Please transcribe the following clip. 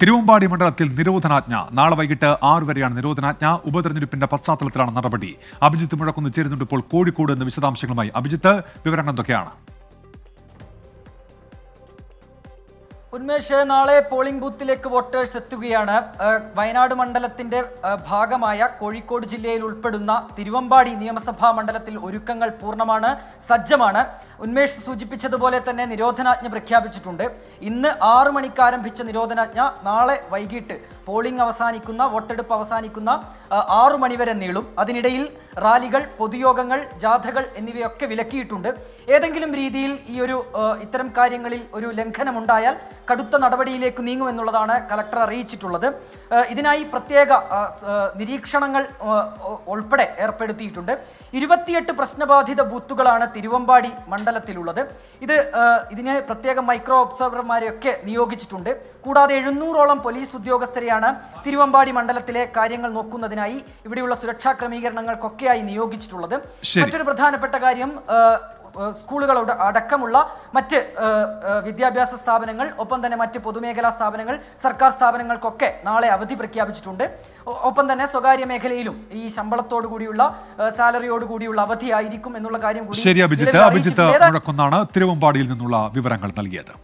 തിരുവമ്പാടി മണ്ഡലത്തിൽ നിരോധനാജ്ഞ നാളെ വൈകിട്ട് ആറ് വരെയാണ് നിരോധനാജ്ഞ ഉപതെരഞ്ഞെടുപ്പിന്റെ പശ്ചാത്തലത്തിലാണ് നടപടി അഭിജിത്ത് മുഴക്കുന്ന് ചേരുന്നുണ്ട് ഇപ്പോൾ കോഴിക്കോട് എന്ന വിശദാംശങ്ങളുമായി അഭിജിത്ത് വിവരങ്ങൾ എന്തൊക്കെയാണ് ഉന്മേഷ് നാളെ പോളിംഗ് ബൂത്തിലേക്ക് വോട്ടേഴ്സ് എത്തുകയാണ് വയനാട് മണ്ഡലത്തിന്റെ ഭാഗമായ കോഴിക്കോട് ജില്ലയിൽ ഉൾപ്പെടുന്ന തിരുവമ്പാടി നിയമസഭാ മണ്ഡലത്തിൽ ഒരുക്കങ്ങൾ പൂർണ്ണമാണ് സജ്ജമാണ് ഉന്മേഷ് സൂചിപ്പിച്ചതുപോലെ തന്നെ നിരോധനാജ്ഞ പ്രഖ്യാപിച്ചിട്ടുണ്ട് ഇന്ന് ആറ് മണിക്ക് ആരംഭിച്ച നിരോധനാജ്ഞ നാളെ വൈകിട്ട് പോളിംഗ് അവസാനിക്കുന്ന വോട്ടെടുപ്പ് അവസാനിക്കുന്ന ആറു മണിവരെ നീളും അതിനിടയിൽ റാലികൾ പൊതുയോഗങ്ങൾ ജാഥകൾ എന്നിവയൊക്കെ വിലക്കിയിട്ടുണ്ട് ഏതെങ്കിലും രീതിയിൽ ഈ ഒരു ഇത്തരം കാര്യങ്ങളിൽ ഒരു ലംഘനമുണ്ടായാൽ കടുത്ത നടപടിയിലേക്ക് നീങ്ങുമെന്നുള്ളതാണ് കലക്ടർ അറിയിച്ചിട്ടുള്ളത് ഇതിനായി പ്രത്യേക നിരീക്ഷണങ്ങൾ ഉൾപ്പെടെ ഏർപ്പെടുത്തിയിട്ടുണ്ട് ഇരുപത്തിയെട്ട് പ്രശ്നബാധിത ബൂത്തുകളാണ് തിരുവമ്പാടി മണ്ഡലത്തിലുള്ളത് ഇത് ഇതിന് പ്രത്യേക മൈക്രോ ഒബ്സർവർമാരെയൊക്കെ നിയോഗിച്ചിട്ടുണ്ട് കൂടാതെ എഴുന്നൂറോളം പോലീസ് ഉദ്യോഗസ്ഥരെയാണ് തിരുവമ്പാടി മണ്ഡലത്തിലെ കാര്യങ്ങൾ നോക്കുന്നതിനായി ഇവിടെയുള്ള സുരക്ഷാ ക്രമീകരണങ്ങൾക്കൊക്കെയായി നിയോഗിച്ചിട്ടുള്ളത് മറ്റൊരു പ്രധാനപ്പെട്ട കാര്യം സ്കൂളുകൾ അടക്കമുള്ള മറ്റ് വിദ്യാഭ്യാസ സ്ഥാപനങ്ങൾ ഒപ്പം തന്നെ മറ്റ് പൊതുമേഖലാ സ്ഥാപനങ്ങൾ സർക്കാർ സ്ഥാപനങ്ങൾക്കൊക്കെ നാളെ അവധി പ്രഖ്യാപിച്ചിട്ടുണ്ട് ഒപ്പം തന്നെ സ്വകാര്യ മേഖലയിലും ഈ ശമ്പളത്തോടു കൂടിയുള്ള സാലറിയോട് കൂടിയുള്ള അവധിയായിരിക്കും എന്നുള്ള കാര്യം കൂടി ശരി അഭിജിത്ത് അഭിജിത്ത് മുഴക്കുന്നാണ് തിരുവമ്പാടിയിൽ നിന്നുള്ള വിവരങ്ങൾ നൽകിയത്